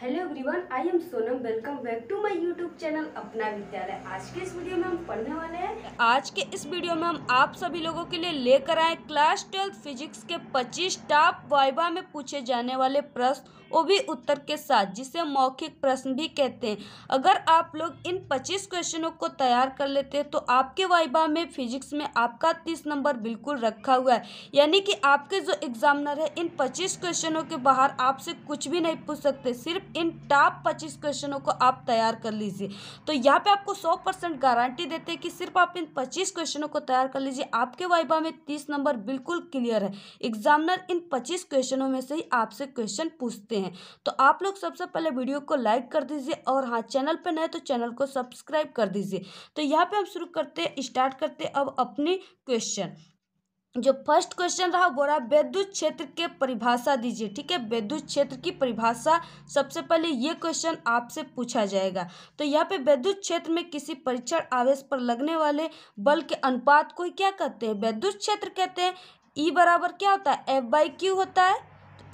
hello everyone I am Sonam welcome back to my YouTube channel Apna Vidyalaya आज के इस video में हम पढ़ने वाले हैं आज के इस वीडियो में हम आप सभी लोगों के लिए लेकर आए क्लास ट्वेल्थ फिजिक्स के 25 टॉप वाइबा में पूछे जाने वाले प्रश्न वो भी उत्तर के साथ जिसे मौखिक प्रश्न भी कहते हैं अगर आप लोग इन पच्चीस क्वेश्चनों को तैयार कर लेते हैं तो आपके वाइबा में फिजिक्स में आपका तीस नंबर बिल्कुल रखा हुआ है यानी कि आपके जो एग्जामिनर है इन पच्चीस क्वेश्चनों के बाहर आपसे कुछ भी नहीं पूछ सकते सिर्फ इन टॉप पच्चीस क्वेश्चनों को आप तैयार कर लीजिए तो यहाँ पे आपको सौ परसेंट गारंटी देते हैं कि सिर्फ आप इन पच्चीस क्वेश्चनों को तैयार कर लीजिए आपके वाइबा में तीस नंबर बिल्कुल क्लियर है एग्जामिनर इन पच्चीस क्वेश्चनों में से ही आपसे क्वेश्चन पूछते हैं तो आप लोग सबसे पहले वीडियो को लाइक कर दीजिए और हाँ चैनल पर नए तो चैनल को सब्सक्राइब कर दीजिए तो यहाँ पर हम शुरू करते स्टार्ट करते अब अपने क्वेश्चन जो फर्स्ट क्वेश्चन रहा वो रहा वैद्युत क्षेत्र के परिभाषा दीजिए ठीक है वैद्युत क्षेत्र की परिभाषा सबसे पहले ये क्वेश्चन आपसे पूछा जाएगा तो यहाँ पे वैद्युत क्षेत्र में किसी परीक्षण आवेश पर लगने वाले बल के अनुपात को क्या कहते हैं वैद्युत क्षेत्र कहते हैं ई e बराबर क्या होता है एफ बाई क्यू होता है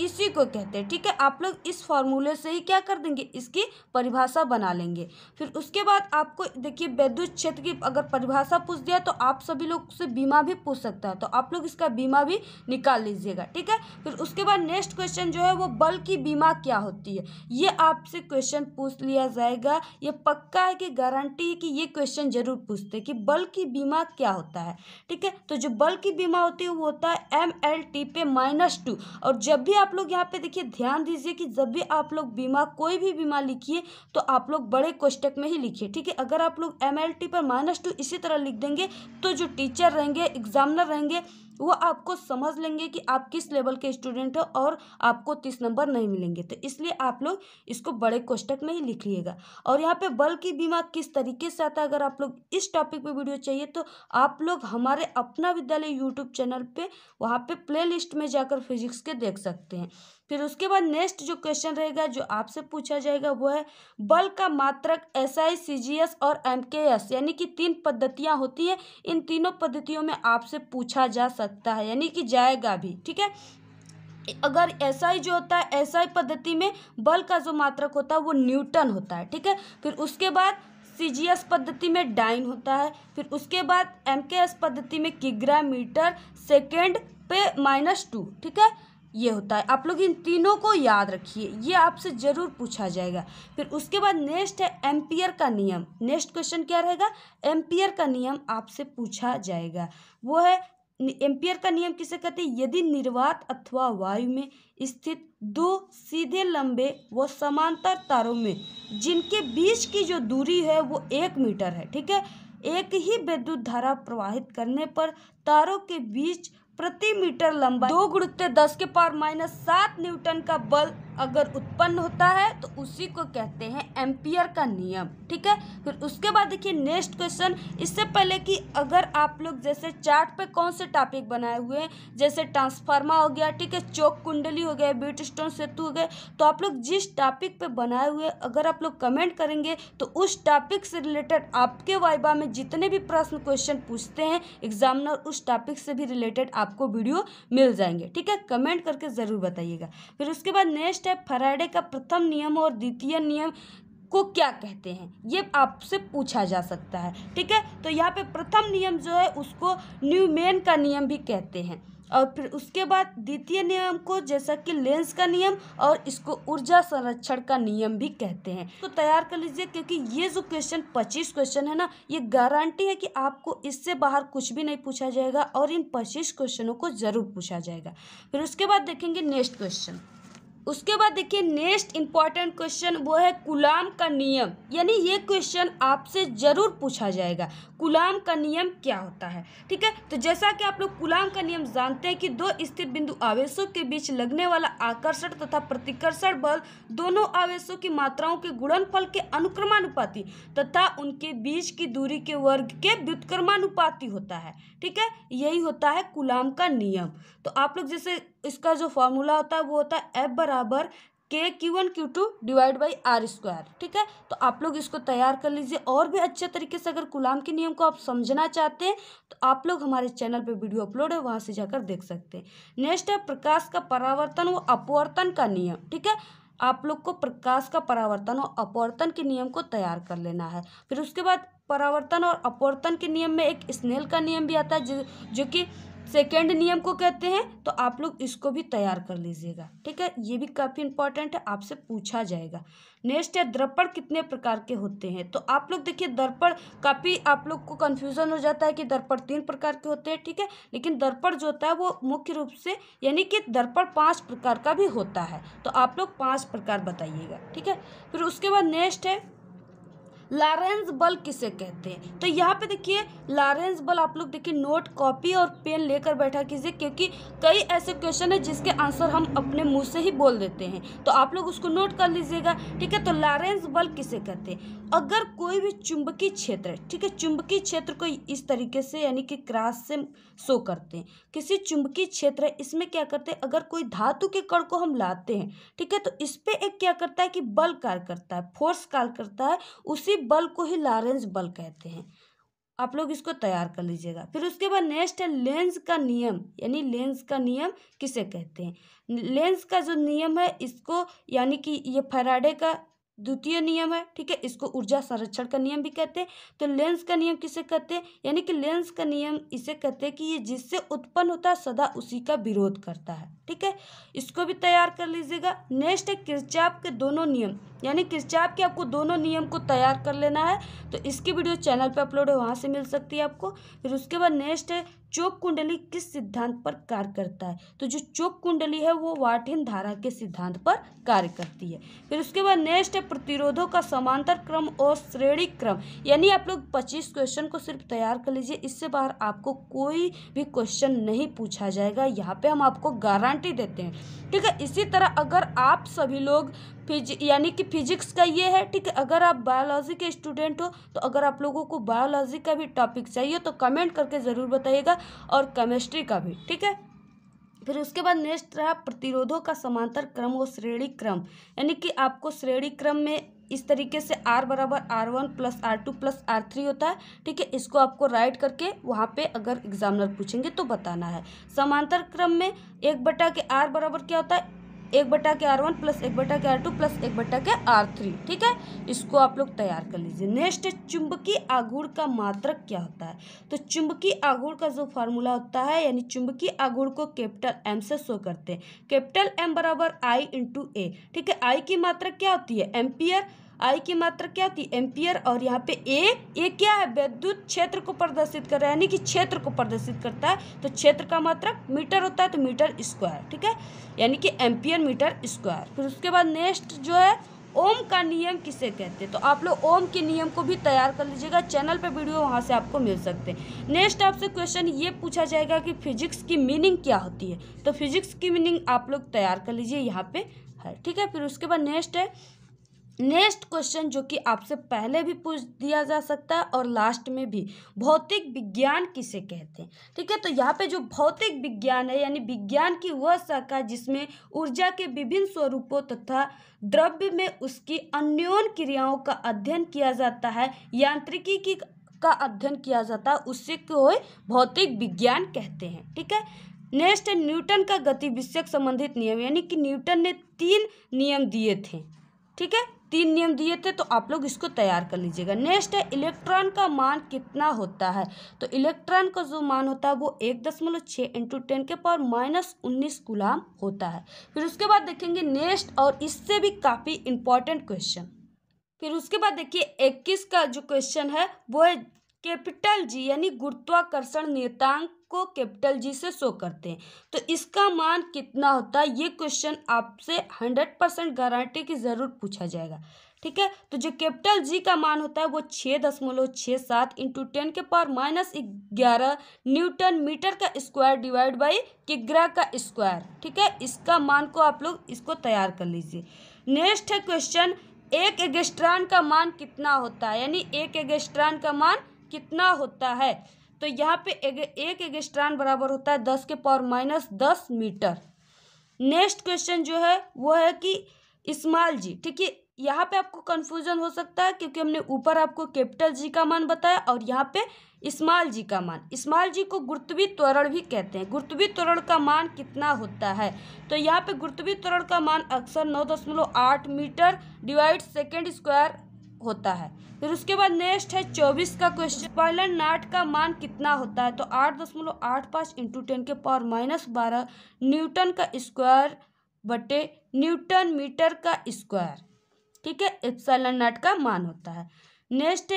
इसी को कहते हैं ठीक है आप लोग इस फॉर्मूले से ही क्या कर देंगे इसकी परिभाषा बना लेंगे फिर उसके बाद आपको देखिए वैद्युत क्षेत्र की अगर परिभाषा पूछ दिया तो आप सभी लोग से बीमा भी पूछ सकता है तो आप लोग इसका बीमा भी निकाल लीजिएगा ठीक है फिर उसके बाद नेक्स्ट क्वेश्चन जो है वो बल की बीमा क्या होती है ये आपसे क्वेश्चन पूछ लिया जाएगा ये पक्का है कि गारंटी है कि ये क्वेश्चन जरूर पूछते हैं कि बल की बीमा क्या होता है ठीक है तो जो बल की बीमा होती है वो होता है एम एल टी पे माइनस टू और जब भी आप आप लोग यहाँ पे देखिए ध्यान दीजिए कि जब भी आप लोग बीमा कोई भी बीमा लिखिए तो आप लोग बड़े कोष्टक में ही लिखिए ठीक है अगर आप लोग एम पर माइनस टू इसी तरह लिख देंगे तो जो टीचर रहेंगे एग्जामिनर रहेंगे वो आपको समझ लेंगे कि आप किस लेवल के स्टूडेंट हो और आपको तीस नंबर नहीं मिलेंगे तो इसलिए आप लोग इसको बड़े कोष्टक में ही लिख लिएगा और यहाँ पे बल की बीमा किस तरीके से आता है अगर आप लोग इस टॉपिक पे वीडियो चाहिए तो आप लोग हमारे अपना विद्यालय यूट्यूब चैनल पर वहाँ पर प्ले में जाकर फिजिक्स के देख सकते हैं फिर उसके बाद नेक्स्ट जो क्वेश्चन रहेगा जो आपसे पूछा जाएगा वो है बल का मात्रक S I C G S और एम के एस यानी कि तीन पद्धतियाँ होती हैं इन तीनों पद्धतियों में आपसे पूछा जा सकता है यानी कि जाएगा भी ठीक है अगर एस आई जो होता है ऐसा ही पद्धति में बल का जो मात्रक होता है वो न्यूटन होता है ठीक है फिर उसके बाद सी पद्धति में डाइन होता है फिर उसके बाद एम पद्धति में किग्रा मीटर सेकेंड पे माइनस टू ठीक है ये होता है आप लोग इन तीनों को याद रखिए ये आपसे ज़रूर पूछा जाएगा फिर उसके बाद नेक्स्ट है एम्पियर का नियम नेक्स्ट क्वेश्चन क्या रहेगा एम्पियर का नियम आपसे पूछा जाएगा वो है एम्पियर का नियम किसे कहते हैं यदि निर्वात अथवा वायु में स्थित दो सीधे लंबे व समांतर तारों में जिनके बीच की जो दूरी है वो एक मीटर है ठीक है एक ही विद्युत धारा प्रवाहित करने पर तारों के बीच प्रति मीटर लंबा दो गुड़ते दस के पावर माइनस सात न्यूटन का बल अगर उत्पन्न होता है तो उसी को कहते हैं एम्पियर का नियम ठीक है फिर उसके बाद देखिए नेक्स्ट क्वेश्चन इससे पहले कि अगर आप लोग जैसे चार्ट पे कौन से टॉपिक बनाए हुए हैं जैसे ट्रांसफार्मा हो गया ठीक है चौक कुंडली हो गया बीट स्टोन सेतु हो गए तो आप लोग जिस टॉपिक पे बनाए हुए अगर आप लोग कमेंट करेंगे तो उस टॉपिक से रिलेटेड आपके वाइबा में जितने भी प्रश्न क्वेश्चन पूछते हैं एग्जामिनर उस टॉपिक से भी रिलेटेड आपको वीडियो मिल जाएंगे ठीक है कमेंट करके ज़रूर बताइएगा फिर उसके बाद नेक्स्ट है फराडे का प्रथम नियम और द्वितीय नियम को क्या कहते हैं ये आपसे पूछा जा सकता है ठीक है तो यहाँ पे प्रथम नियम जो है उसको न्यूमेन का नियम भी कहते हैं और फिर उसके बाद द्वितीय नियम को जैसा कि लेंस का नियम और इसको ऊर्जा संरक्षण का नियम भी कहते हैं तो तैयार कर लीजिए क्योंकि ये जो क्वेश्चन पच्चीस क्वेश्चन है ना ये गारंटी है कि आपको इससे बाहर कुछ भी नहीं पूछा जाएगा और इन पच्चीस क्वेश्चनों को जरूर पूछा जाएगा फिर उसके बाद देखेंगे नेक्स्ट क्वेश्चन उसके बाद देखिए नेक्स्ट इंपॉर्टेंट क्वेश्चन वो है गुलाम का नियम यानी ये क्वेश्चन आपसे ज़रूर पूछा जाएगा गुलाम का नियम क्या होता है ठीक है तो जैसा कि आप लोग गुलाम का नियम जानते हैं कि दो स्थिर बिंदु आवेशों के बीच लगने वाला आकर्षण तथा प्रतिकर्षण बल दोनों आवेशों की मात्राओं के फल के अनुक्रमानुपाति तथा उनके बीच की दूरी के वर्ग के व्युतक्रमानुपाति होता है ठीक है यही होता है गुलाम का नियम तो आप लोग जैसे इसका जो फॉर्मूला होता है वो होता है एफ बराबर K Q one Q two divide by R square ठीक है तो आप लोग इसको तैयार कर लीजिए और भी अच्छे तरीके से अगर गुलाम के नियम को आप समझना चाहते हैं तो आप लोग हमारे चैनल पे वीडियो अपलोड है वहाँ से जाकर देख सकते हैं नेक्स्ट है प्रकाश का परावर्तन व अपवर्तन का नियम ठीक है आप लोग को प्रकाश का परावर्तन और अपवर्तन के नियम को तैयार कर लेना है फिर उसके बाद परावर्तन और अपवर्तन के नियम में एक स्नेल का नियम भी आता है जो कि सेकेंड नियम को कहते हैं तो आप लोग इसको भी तैयार कर लीजिएगा ठीक है ये भी काफ़ी इंपॉर्टेंट है आपसे पूछा जाएगा नेक्स्ट है दर्पण कितने प्रकार के होते हैं तो आप लोग देखिए दर्पण काफ़ी आप लोग को कन्फ्यूज़न हो जाता है कि दर्पण तीन प्रकार के होते हैं ठीक है लेकिन दर्पण जो होता है वो मुख्य रूप से यानी कि दर्पण पाँच प्रकार का भी होता है तो आप लोग पाँच प्रकार बताइएगा ठीक है फिर उसके बाद नेक्स्ट है लॉरेंस बल किसे कहते हैं तो यहाँ पे देखिए लॉरेंस बल आप लोग देखिए नोट कॉपी और पेन लेकर बैठा कीजिए क्योंकि कई ऐसे क्वेश्चन है जिसके आंसर हम अपने मुंह से ही बोल देते हैं तो आप लोग उसको नोट कर लीजिएगा ठीक है तो लॉरेंस बल किसे कहते हैं अगर कोई भी चुंबकीय क्षेत्र ठीक है चुंबकीय क्षेत्र को इस तरीके से यानी कि क्रास से शो करते हैं किसी चुंबकीय क्षेत्र है इसमें क्या करते हैं अगर कोई धातु के कण को हम लाते हैं ठीक है तो इस पर एक क्या करता है कि बल कार्य करता है फोर्स कार्य करता है उसी बल को ही लॉरेंस बल कहते हैं आप लोग इसको तैयार कर लीजिएगा फिर उसके बाद नेक्स्ट है लेंस का नियम यानी लेंस का नियम किसे कहते हैं लेंस का जो नियम है इसको यानी कि ये फराडे का द्वितीय नियम है ठीक है इसको ऊर्जा संरक्षण का नियम भी कहते हैं तो लेंस का नियम किसे कहते हैं यानी कि लेंस का नियम इसे कहते हैं कि ये जिससे उत्पन्न होता है सदा उसी का विरोध करता है ठीक है इसको भी तैयार कर लीजिएगा नेक्स्ट है किरचाप के दोनों नियम यानी किरचाप के आपको दोनों नियम को तैयार कर लेना है तो इसकी वीडियो चैनल पर अपलोड है वहाँ से मिल सकती है आपको फिर उसके बाद नेक्स्ट है चोक कुंडली किस सिद्धांत पर कार्य करता है तो जो चोक कुंडली है वो वाठिन धारा के सिद्धांत पर कार्य करती है फिर उसके बाद नेक्स्ट है प्रतिरोधों का समांतर क्रम और श्रेणी क्रम यानी आप लोग पच्चीस क्वेश्चन को सिर्फ तैयार कर लीजिए इससे बाहर आपको कोई भी क्वेश्चन नहीं पूछा जाएगा यहाँ पे हम आपको गारंटी देते हैं ठीक है इसी तरह अगर आप सभी लोग फिजिक यानी कि फिजिक्स का ये है ठीक है अगर आप बायोलॉजी के स्टूडेंट हो तो अगर आप लोगों को बायोलॉजी का भी टॉपिक चाहिए तो कमेंट करके ज़रूर बताइएगा और केमिस्ट्री का भी ठीक है फिर उसके बाद नेक्स्ट रहा प्रतिरोधों का समांतर क्रम और श्रेणी क्रम यानी कि आपको श्रेणी क्रम में इस तरीके से R बराबर R one plus R two plus R three होता है ठीक है इसको आपको राइट करके वहाँ पे अगर एग्जामिनर पूछेंगे तो बताना है समांतर क्रम में एक बटा के R बराबर क्या होता है एक बटा के आर वन प्लस एक बटा के आर टू प्लस एक बटा के आर थ्री ठीक है इसको आप लोग तैयार कर लीजिए नेक्स्ट चुंबकीय आगुड़ का मात्रक क्या होता है तो चुंबकीय आगुड़ का जो फार्मूला होता है यानी चुंबकीय आघूड़ को कैपिटल एम से शो करते हैं कैपिटल एम बराबर आई इंटू ए ठीक है आई की मात्रक क्या होती है एम्पियर आई की मात्रा क्या थी एम्पियर और यहाँ पे ए ए क्या है विद्युत क्षेत्र को प्रदर्शित कर रहा है यानी कि क्षेत्र को प्रदर्शित करता है तो क्षेत्र का मात्रक मीटर होता है तो मीटर स्क्वायर ठीक है यानी कि एम्पियर मीटर स्क्वायर फिर उसके बाद नेक्स्ट जो है ओम का नियम किसे कहते हैं तो आप लोग ओम के नियम को भी तैयार कर लीजिएगा चैनल पे वीडियो वहाँ से आपको मिल सकते हैं नेक्स्ट आपसे क्वेश्चन ये पूछा जाएगा कि फिजिक्स की मीनिंग क्या होती है तो फिजिक्स की मीनिंग आप लोग तैयार कर लीजिए यहाँ पे है ठीक है फिर उसके बाद नेक्स्ट है नेक्स्ट क्वेश्चन जो कि आपसे पहले भी पूछ दिया जा सकता है और लास्ट में भी भौतिक विज्ञान किसे कहते हैं ठीक है तो यहाँ पे जो भौतिक विज्ञान है यानी विज्ञान की वह शाखा जिसमें ऊर्जा के विभिन्न स्वरूपों तथा द्रव्य में उसकी अन्योन क्रियाओं का अध्ययन किया जाता है यांत्रिकी की का अध्ययन किया जाता है उससे कोई भौतिक विज्ञान कहते हैं ठीक है नेक्स्ट है न्यूटन का गति विषयक संबंधित नियम यानी कि न्यूटन ने तीन नियम दिए थे ठीक है तीन नियम दिए थे तो आप लोग इसको तैयार कर लीजिएगा नेक्स्ट है इलेक्ट्रॉन का मान कितना होता है तो इलेक्ट्रॉन का जो मान होता है वो एक दशमलव छः इंटू टेन के पावर माइनस उन्नीस गुलाम होता है फिर उसके बाद देखेंगे नेक्स्ट और इससे भी काफ़ी इंपॉर्टेंट क्वेश्चन फिर उसके बाद देखिए इक्कीस का जो क्वेश्चन है वो है कैपिटल जी यानी गुरुत्वाकर्षण नियतांक को कैपिटल जी से शो करते हैं तो इसका मान कितना होता है ये क्वेश्चन आपसे हंड्रेड परसेंट गारंटी की ज़रूर पूछा जाएगा ठीक है तो जो कैपिटल जी का मान होता है वो छः दशमलव छः सात इंटू टेन के पावर माइनस ग्यारह न्यूटन मीटर का स्क्वायर डिवाइड बाई किग्रा का स्क्वायर ठीक है इसका मान को आप लोग इसको तैयार कर लीजिए नेक्स्ट है क्वेश्चन एक एगेस्ट्रान का मान कितना होता है यानी एक एगेस्ट्रान का मान कितना होता है तो यहाँ पे एक एक, एक बराबर होता है दस के पावर माइनस दस मीटर नेक्स्ट क्वेश्चन जो है वो है कि इस्माल जी ठीक है यहाँ पे आपको कन्फ्यूजन हो सकता है क्योंकि हमने ऊपर आपको कैपिटल जी का मान बताया और यहाँ पे इस्माल जी का मान इस्माल जी को गुरुत्वी त्वरण भी कहते हैं गुरुत्वी त्वरण का मान कितना होता है तो यहाँ पे गुरुत्वी त्वरण का मान अक्सर नौ दशमलव आठ मीटर डिवाइड सेकेंड स्क्वायर होता है फिर उसके बाद नेक्स्ट है चौबीस का क्वेश्चन पहला नाट का मान कितना होता है तो आठ दशमलव आठ पाँच इंटू टेन के पावर माइनस बारह न्यूटन का स्क्वायर बटे न्यूटन मीटर का स्क्वायर ठीक है एप्सलन नाट का मान होता है next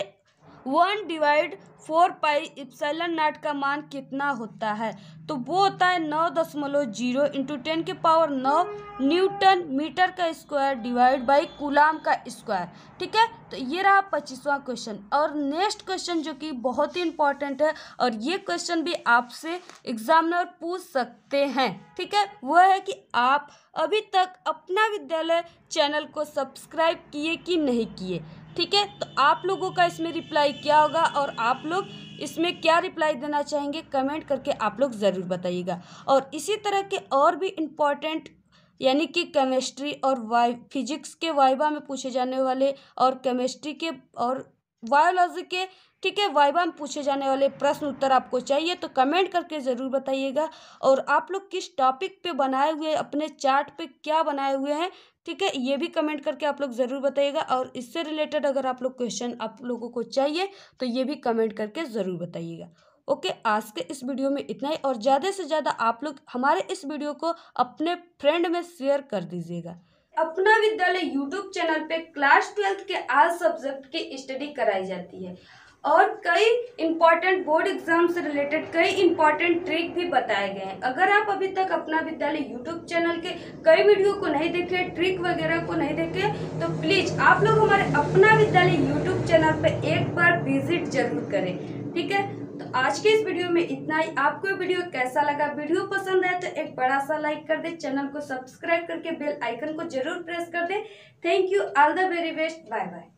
one divide four pi epsilon nought का मान कितना होता है तो वो होता है नौ दशमलव जीरो इंटू टेन के पावर नौ न्यूटन मीटर का स्क्वायर डिवाइड बाई गुलाम का स्क्वायर ठीक है तो ये रहा पच्चीसवां क्वेश्चन और नेक्स्ट क्वेश्चन जो कि बहुत ही इंपॉर्टेंट है और ये क्वेश्चन भी आपसे एग्जामिनर पूछ सकते हैं ठीक है वह है कि आप अभी तक अपना विद्यालय चैनल को सब्सक्राइब किए कि नहीं किए ठीक है तो आप लोगों का इसमें रिप्लाई क्या होगा और आप लोग इसमें क्या रिप्लाई देना चाहेंगे कमेंट करके आप लोग ज़रूर बताइएगा और इसी तरह के और भी इम्पॉर्टेंट यानी कि केमिस्ट्री और वाई फिजिक्स के वाइबा में पूछे जाने वाले और केमिस्ट्री के और बायोलॉजी के ठीक है वाइबा में पूछे जाने वाले प्रश्न उत्तर आपको चाहिए तो कमेंट करके ज़रूर बताइएगा और आप लोग किस टॉपिक पे बनाए हुए अपने चार्ट पे क्या बनाए हुए हैं ठीक है ये भी कमेंट करके आप लोग ज़रूर बताइएगा और इससे रिलेटेड अगर आप लोग क्वेश्चन आप लोगों को चाहिए तो ये भी कमेंट करके ज़रूर बताइएगा ओके okay, आज के इस वीडियो में इतना ही और ज़्यादा से ज़्यादा आप लोग हमारे इस वीडियो को अपने फ्रेंड में शेयर कर दीजिएगा अपना विद्यालय यूट्यूब चैनल पे क्लास ट्वेल्थ के आल सब्जेक्ट की स्टडी कराई जाती है और कई इम्पॉर्टेंट बोर्ड एग्जाम से रिलेटेड कई इम्पॉर्टेंट ट्रिक भी बताए गए हैं अगर आप अभी तक अपना विद्यालय यूट्यूब चैनल के कई वीडियो को नहीं देखे ट्रिक वगैरह को नहीं देखे तो प्लीज़ आप लोग हमारे अपना विद्यालय यूट्यूब चैनल पर एक बार विजिट जरूर करें ठीक है तो आज के इस वीडियो में इतना ही आपको वीडियो कैसा लगा वीडियो पसंद आए तो एक बड़ा सा लाइक कर दे चैनल को सब्सक्राइब करके बेल आइकन को जरूर प्रेस कर दे thank you all the very best bye bye